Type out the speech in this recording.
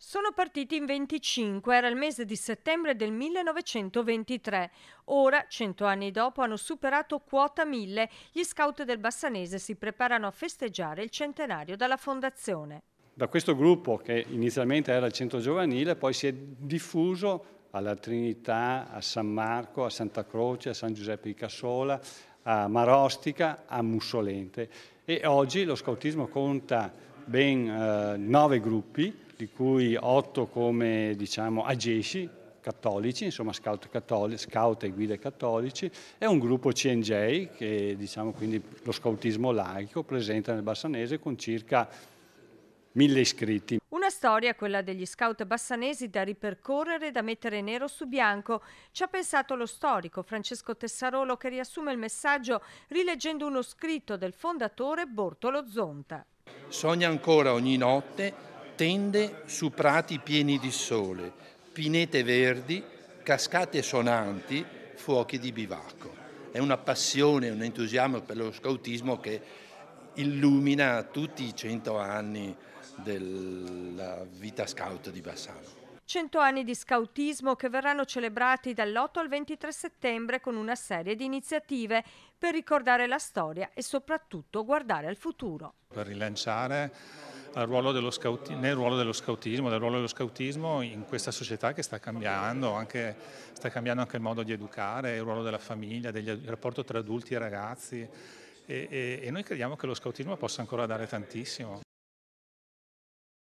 Sono partiti in 25, era il mese di settembre del 1923. Ora, cento anni dopo, hanno superato quota mille. Gli scout del Bassanese si preparano a festeggiare il centenario dalla fondazione. Da questo gruppo, che inizialmente era il centro giovanile, poi si è diffuso alla Trinità, a San Marco, a Santa Croce, a San Giuseppe di Cassola, a Marostica, a Mussolente. E oggi lo scautismo conta ben eh, nove gruppi, di cui otto come diciamo, agesci cattolici, insomma scout, cattoli, scout e guide cattolici, e un gruppo CNJ, che diciamo quindi lo scoutismo laico, presente nel Bassanese con circa mille iscritti. Una storia, quella degli scout bassanesi, da ripercorrere, e da mettere nero su bianco. Ci ha pensato lo storico Francesco Tessarolo che riassume il messaggio rileggendo uno scritto del fondatore Bortolo Zonta. Sogna ancora ogni notte tende su prati pieni di sole, pinete verdi, cascate sonanti, fuochi di bivacco. È una passione, un entusiasmo per lo scautismo che illumina tutti i cento anni della vita scout di Bassano. Cento anni di scautismo che verranno celebrati dall'8 al 23 settembre con una serie di iniziative per ricordare la storia e soprattutto guardare al futuro. Per rilanciare ruolo nel ruolo dello scautismo, del ruolo dello scautismo in questa società che sta cambiando, anche, sta cambiando anche il modo di educare, il ruolo della famiglia, degli, il rapporto tra adulti e ragazzi e, e, e noi crediamo che lo scautismo possa ancora dare tantissimo.